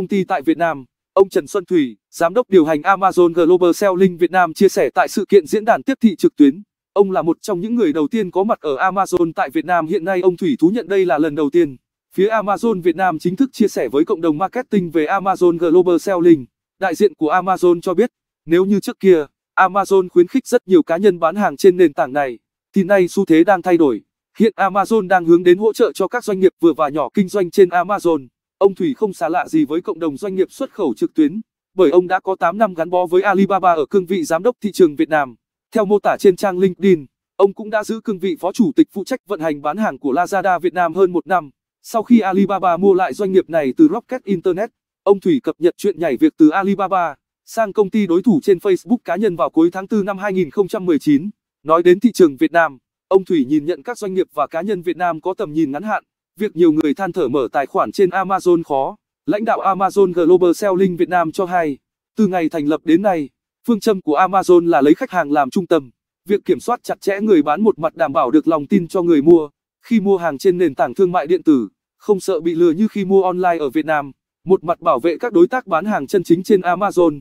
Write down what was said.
công ty tại Việt Nam. Ông Trần Xuân Thủy, giám đốc điều hành Amazon Global Selling Việt Nam chia sẻ tại sự kiện diễn đàn tiếp thị trực tuyến. Ông là một trong những người đầu tiên có mặt ở Amazon tại Việt Nam hiện nay ông Thủy thú nhận đây là lần đầu tiên. Phía Amazon Việt Nam chính thức chia sẻ với cộng đồng marketing về Amazon Global Selling. Đại diện của Amazon cho biết, nếu như trước kia, Amazon khuyến khích rất nhiều cá nhân bán hàng trên nền tảng này, thì nay xu thế đang thay đổi. Hiện Amazon đang hướng đến hỗ trợ cho các doanh nghiệp vừa và nhỏ kinh doanh trên Amazon. Ông Thủy không xa lạ gì với cộng đồng doanh nghiệp xuất khẩu trực tuyến, bởi ông đã có 8 năm gắn bó với Alibaba ở cương vị giám đốc thị trường Việt Nam. Theo mô tả trên trang LinkedIn, ông cũng đã giữ cương vị phó chủ tịch phụ trách vận hành bán hàng của Lazada Việt Nam hơn một năm. Sau khi Alibaba mua lại doanh nghiệp này từ Rocket Internet, ông Thủy cập nhật chuyện nhảy việc từ Alibaba sang công ty đối thủ trên Facebook cá nhân vào cuối tháng 4 năm 2019. Nói đến thị trường Việt Nam, ông Thủy nhìn nhận các doanh nghiệp và cá nhân Việt Nam có tầm nhìn ngắn hạn, Việc nhiều người than thở mở tài khoản trên Amazon khó, lãnh đạo Amazon Global Selling Việt Nam cho hay, từ ngày thành lập đến nay, phương châm của Amazon là lấy khách hàng làm trung tâm. Việc kiểm soát chặt chẽ người bán một mặt đảm bảo được lòng tin cho người mua khi mua hàng trên nền tảng thương mại điện tử, không sợ bị lừa như khi mua online ở Việt Nam, một mặt bảo vệ các đối tác bán hàng chân chính trên Amazon.